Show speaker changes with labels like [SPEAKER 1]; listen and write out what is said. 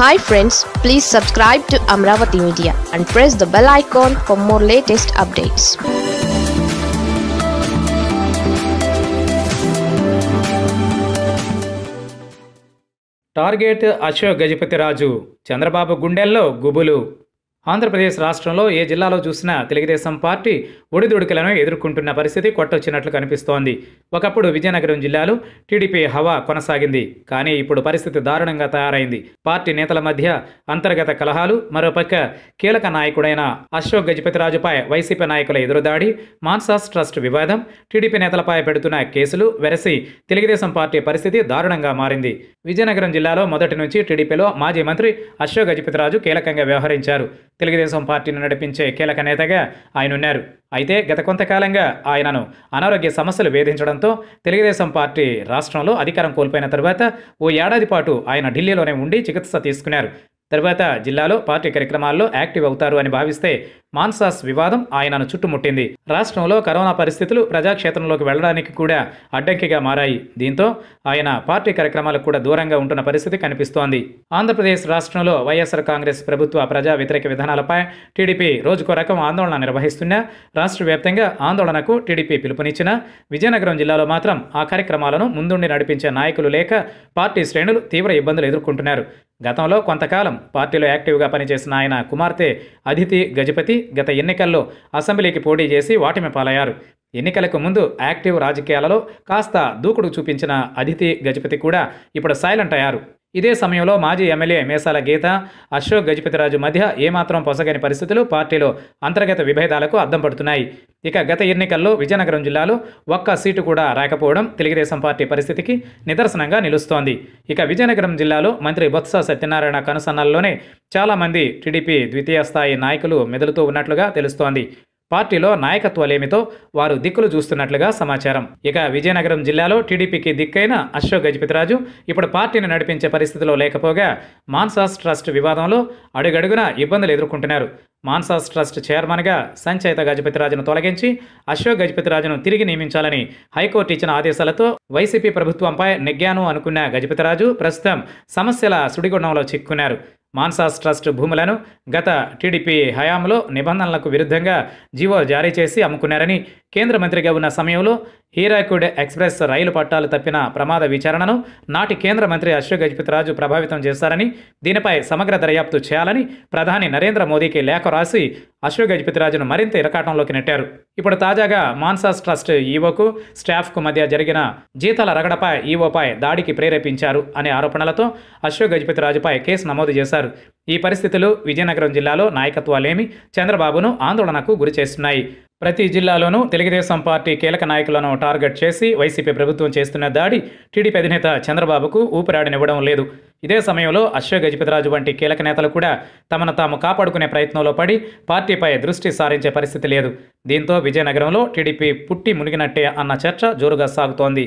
[SPEAKER 1] hi friends please subscribe to Amaravati media and press the bell icon for more latest updates target Ashok Gajapathi Raju Chandrababu గుండెల్లో గుబులు ఆంధ్రప్రదేశ్ రాష్ట్రంలో ఏ జిల్లాలో చూసినా Telugu Desam party ఒడిదుడుకులను ఎదుర్కొంటున్న పరిస్థితి కొట్టొచ్చినట్లు కనిపిస్తోంది ఒకప్పుడు విజయనగరం జిల్లాలో టీడీపీ హవా కొనసాగింది కానీ ఇప్పుడు పరిస్థితి దారుణంగా తయారైంది పార్టీ నేతల మధ్య అంతర్గత కలహాలు మరోపక్క కీలక నాయకుడైన అశోక్ గజపతిరాజుపై వైసీపీ నాయకుల ఎదురుదాడి మాన్సాస్ ట్రస్ట్ వివాదం టీడీపీ నేతలపై పెడుతున్న కేసులు వెరసి తెలుగుదేశం పార్టీ పరిస్థితి దారుణంగా మారింది విజయనగరం జిల్లాలో మొదటి నుంచి టీడీపీలో మాజీ మంత్రి అశోక్ గజపతిరాజు కీలకంగా వ్యవహరించారు తెలుగుదేశం పార్టీని నడిపించే కీలక నేతగా ఆయన ఉన్నారు అయితే గత కొంతకాలంగా ఆయనను అనారోగ్య సమస్యలు వేధించడంతో తెలుగుదేశం పార్టీ రాష్ట్రంలో అధికారం కోల్పోయిన తర్వాత ఓ ఏడాది పాటు ఆయన ఢిల్లీలోనే ఉండి చికిత్స తీసుకున్నారు తర్వాత జిల్లాలో పార్టీ కార్యక్రమాల్లో యాక్టివ్ అవుతారు అని భావిస్తే మాన్సాస్ వివాదం ఆయనను చుట్టుముట్టింది రాష్ట్రంలో కరోనా పరిస్థితులు ప్రజాక్షేత్రంలోకి వెళ్లడానికి కూడా అడ్డంకిగా మారాయి దీంతో ఆయన పార్టీ కార్యక్రమాలకు కూడా దూరంగా ఉంటున్న పరిస్థితి కనిపిస్తోంది ఆంధ్రప్రదేశ్ రాష్ట్రంలో వైఎస్ఆర్ కాంగ్రెస్ ప్రభుత్వ ప్రజా వ్యతిరేక విధానాలపై టీడీపీ రోజుకో రకం ఆందోళన నిర్వహిస్తున్నా రాష్ట్ర వ్యాప్తంగా ఆందోళనకు టీడీపీ పిలుపునిచ్చిన విజయనగరం జిల్లాలో మాత్రం ఆ కార్యక్రమాలను ముందుండి నడిపించే నాయకులు లేక పార్టీ శ్రేణులు తీవ్ర ఇబ్బందులు ఎదుర్కొంటున్నారు గతంలో కొంతకాలం పార్టీలో యాక్టివ్గా పనిచేసిన ఆయన కుమార్తె అదితి గజపతి గత ఎన్నికల్లో అసెంబ్లీకి పోటీ చేసి వాటిమి పాలయ్యారు ఎన్నికలకు ముందు యాక్టివ్ రాజకీయాలలో కాస్త దూకుడు చూపించిన అదితి గజపతి కూడా ఇప్పుడు సైలెంట్ అయ్యారు ఇదే సమయంలో మాజీ ఎమ్మెల్యే మేసాల గీత అశోక్ గజపతిరాజు మధ్య ఏమాత్రం పొసగని పరిస్థితులు పార్టీలో అంతర్గత విభేదాలకు అద్దం పడుతున్నాయి ఇక గత ఎన్నికల్లో విజయనగరం జిల్లాలో ఒక్క సీటు కూడా రాకపోవడం తెలుగుదేశం పార్టీ పరిస్థితికి నిదర్శనంగా నిలుస్తోంది ఇక విజయనగరం జిల్లాలో మంత్రి బొత్స సత్యనారాయణ కనుసన్నల్లోనే చాలామంది టీడీపీ ద్వితీయ స్థాయి నాయకులు మెదులుతూ ఉన్నట్లుగా తెలుస్తోంది పార్టీలో నాయకత్వాలేమితో వారు దిక్కులు చూస్తున్నట్లుగా సమాచారం ఇక విజయనగరం జిల్లాలో టీడీపీకి దిక్కైన అశోక్ గజపతిరాజు ఇప్పుడు పార్టీని నడిపించే పరిస్థితిలో లేకపోగా మాన్సాస్ ట్రస్ట్ వివాదంలో అడుగడుగున ఇబ్బందులు ఎదుర్కొంటున్నారు మాన్సాస్ ట్రస్ట్ చైర్మన్గా సంచయిత గజపతిరాజును తొలగించి అశోక్ గజపతిరాజును తిరిగి నియమించాలని హైకోర్టు ఇచ్చిన ఆదేశాలతో వైసీపీ ప్రభుత్వంపై నెగ్గాను అనుకున్న గజపతిరాజు ప్రస్తుతం సమస్యల సుడిగుండంలో చిక్కున్నారు మాన్సాస్ ట్రస్ట్ భూములను గత టీడీపీ హయాంలో నిబంధనలకు విరుద్ధంగా జీవో జారీ చేసి అమ్ముకున్నారని కేంద్ర మంత్రిగా ఉన్న సమయంలో హీరాకుడ్ ఎక్స్ప్రెస్ రైలు పట్టాలు తప్పిన ప్రమాద విచారణను నాటి కేంద్ర మంత్రి అశోక్ గజపతిరాజు ప్రభావితం చేశారని దీనిపై సమగ్ర దర్యాప్తు చేయాలని ప్రధాని నరేంద్ర మోదీకి లేఖ రాసి అశోక్ గజపతిరాజును మరింత ఇరకాటంలోకి నెట్టారు ఇప్పుడు తాజాగా మాన్సాస్ ట్రస్ట్ ఈవోకు స్టాఫ్కు మధ్య జరిగిన జీతాల రగడపై ఈవోపై దాడికి ప్రేరేపించారు అనే ఆరోపణలతో అశోక్ గజపతిరాజుపై కేసు నమోదు చేశారు అన్నారు ఈ పరిస్థితులు విజయనగరం జిల్లాలో నాయకత్వాలేమి చంద్రబాబును ఆందోళనకు గురి చేస్తున్నాయి ప్రతి జిల్లాలోనూ తెలుగుదేశం పార్టీ కీలక నాయకులను టార్గెట్ చేసి వైసీపీ ప్రభుత్వం చేస్తున్న దాడి టీడీపీ అధినేత చంద్రబాబుకు ఊపిరాడనివ్వడం లేదు ఇదే సమయంలో అశ్వ గజపతిరాజు వంటి కీలక నేతలు కూడా తమను తాము కాపాడుకునే ప్రయత్నంలో పడి పార్టీపై దృష్టి సారించే పరిస్థితి లేదు దీంతో విజయనగరంలో టీడీపీ పుట్టి మునిగినట్టే అన్న చర్చ జోరుగా సాగుతోంది